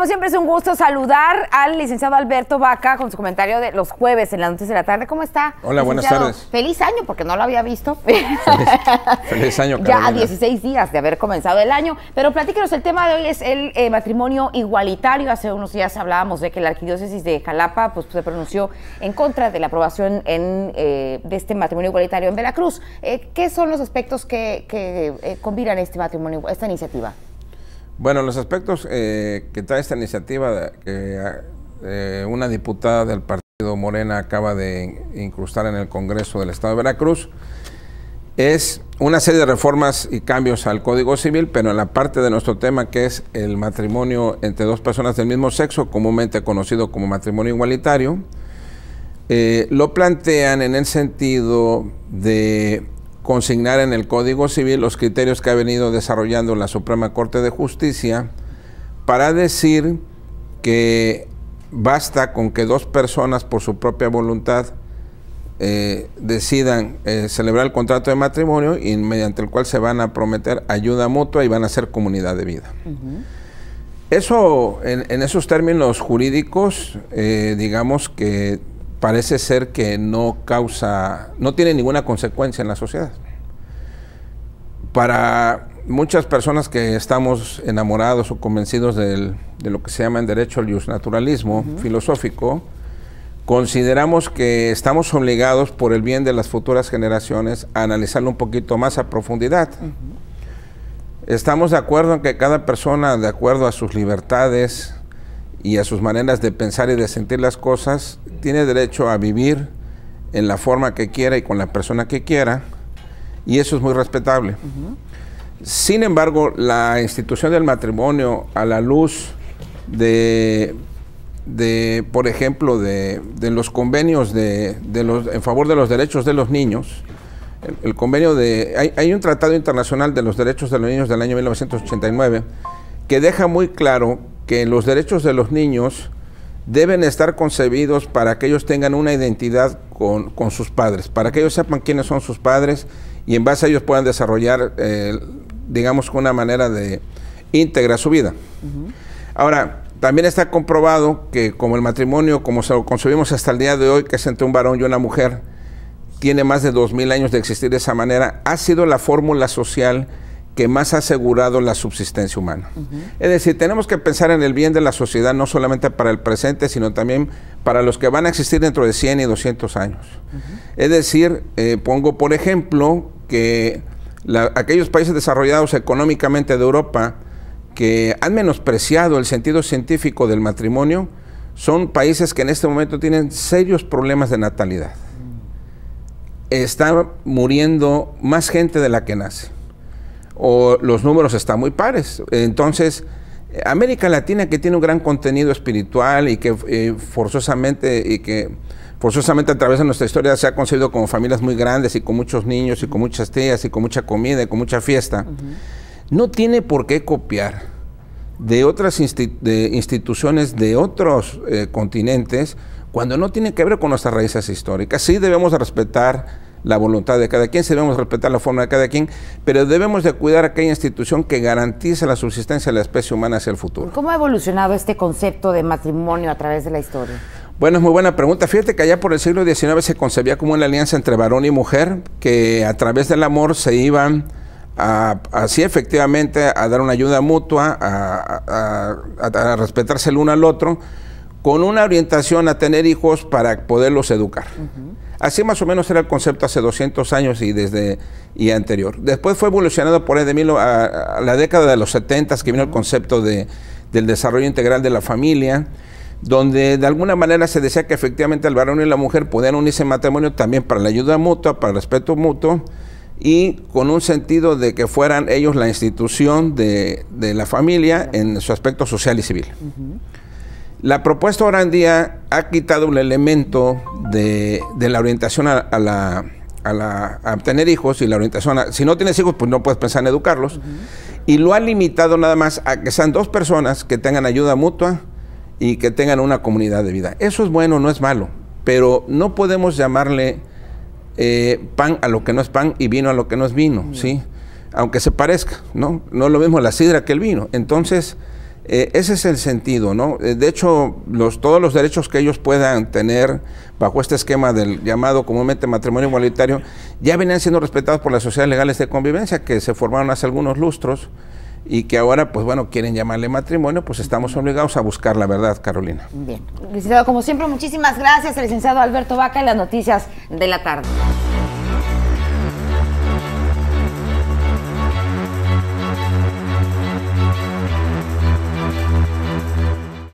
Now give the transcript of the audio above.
como siempre es un gusto saludar al licenciado Alberto Vaca con su comentario de los jueves en las noches de la tarde. ¿Cómo está? Hola, buenas tardes. Feliz año, porque no lo había visto. Feliz, año, Carolina. Ya a 16 días de haber comenzado el año. Pero platíquenos, el tema de hoy es el eh, matrimonio igualitario. Hace unos días hablábamos de que la arquidiócesis de Jalapa pues, se pronunció en contra de la aprobación en, eh, de este matrimonio igualitario en Veracruz. Eh, ¿Qué son los aspectos que, que combinan este matrimonio, esta iniciativa? Bueno, los aspectos eh, que trae esta iniciativa que eh, una diputada del partido Morena acaba de incrustar en el Congreso del Estado de Veracruz es una serie de reformas y cambios al Código Civil, pero en la parte de nuestro tema que es el matrimonio entre dos personas del mismo sexo, comúnmente conocido como matrimonio igualitario, eh, lo plantean en el sentido de consignar en el Código Civil los criterios que ha venido desarrollando la Suprema Corte de Justicia para decir que basta con que dos personas por su propia voluntad eh, decidan eh, celebrar el contrato de matrimonio y mediante el cual se van a prometer ayuda mutua y van a ser comunidad de vida. Eso, en, esos términos jurídicos, eh, digamos que parece ser que no causa, no tiene ninguna consecuencia en la sociedad. Para muchas personas que estamos enamorados o convencidos de lo que se llama en derecho el naturalismo filosófico, consideramos que estamos obligados por el bien de las futuras generaciones a analizarlo un poquito más a profundidad. Estamos de acuerdo en que cada persona, de acuerdo a sus libertades, y a sus maneras de pensar y de sentir las cosas, tiene derecho a vivir en la forma que quiera y con la persona que quiera, y eso es muy respetable. Sin embargo, la institución del matrimonio, a la luz de, de por ejemplo, de, los convenios de, los, en favor de los derechos de los niños, el, convenio de. Hay, hay un tratado internacional de los derechos de los niños del año 1989 que deja muy claro que los derechos de los niños deben estar concebidos para que ellos tengan una identidad con, con sus padres, para que ellos sepan quiénes son sus padres y en base a ellos puedan desarrollar, eh, digamos, una manera de íntegra su vida. Ahora, también está comprobado que como el matrimonio, como se lo concebimos hasta el día de hoy, que es entre un varón y una mujer, tiene más de 2.000 años de existir de esa manera, ha sido la fórmula social que más ha asegurado la subsistencia humana. Es decir, tenemos que pensar en el bien de la sociedad no solamente para el presente, sino también para los que van a existir dentro de 100 y 200 años. Es decir, eh, pongo por ejemplo que aquellos países desarrollados económicamente de Europa que han menospreciado el sentido científico del matrimonio, son países que en este momento tienen serios problemas de natalidad. Mm. Está muriendo más gente de la que nace o los números están muy pares. Entonces, América Latina que tiene un gran contenido espiritual y que eh, forzosamente y que forzosamente a través de nuestra historia se ha concebido como familias muy grandes y con muchos niños y con muchas tías y con mucha comida y con mucha fiesta, no tiene por qué copiar de otras instituciones de otros eh, continentes cuando no tiene que ver con nuestras raíces históricas. Sí debemos respetar la voluntad de cada quien, si debemos respetar la forma de cada quien, pero debemos de cuidar aquella institución que garantiza la subsistencia de la especie humana hacia el futuro. ¿Cómo ha evolucionado este concepto de matrimonio a través de la historia? Bueno, es muy buena pregunta. Fíjate que allá por el siglo XIX se concebía como una alianza entre varón y mujer, que a través del amor se iban así efectivamente a dar una ayuda mutua, a respetarse el uno al otro con una orientación a tener hijos para poderlos educar. Así más o menos era el concepto hace 200 años y desde y anterior. Después fue evolucionado por ahí de a, la década de los 70 que vino el concepto del desarrollo integral de la familia, donde de alguna manera se decía que efectivamente el varón y la mujer podían unirse en matrimonio también para la ayuda mutua, para el respeto mutuo y con un sentido de que fueran ellos la institución de, la familia en su aspecto social y civil. La propuesta día, ha quitado un elemento de, la orientación a, tener hijos y la orientación a, si no tienes hijos, pues no puedes pensar en educarlos. Y lo ha limitado nada más a que sean dos personas que tengan ayuda mutua y que tengan una comunidad de vida. Eso es bueno, no es malo, pero no podemos llamarle eh, pan a lo que no es pan y vino a lo que no es vino, ¿sí? Aunque se parezca, ¿no? No es lo mismo la sidra que el vino. Entonces, eh, ese es el sentido, ¿no? Eh, de hecho, los, todos los derechos que ellos puedan tener bajo este esquema del llamado comúnmente matrimonio igualitario ya venían siendo respetados por las sociedades legales de convivencia que se formaron hace algunos lustros y que ahora, pues bueno, quieren llamarle matrimonio, pues estamos obligados a buscar la verdad, Carolina. Bien. Licenciado, como siempre, muchísimas gracias, licenciado Alberto Vaca, en las noticias de la tarde.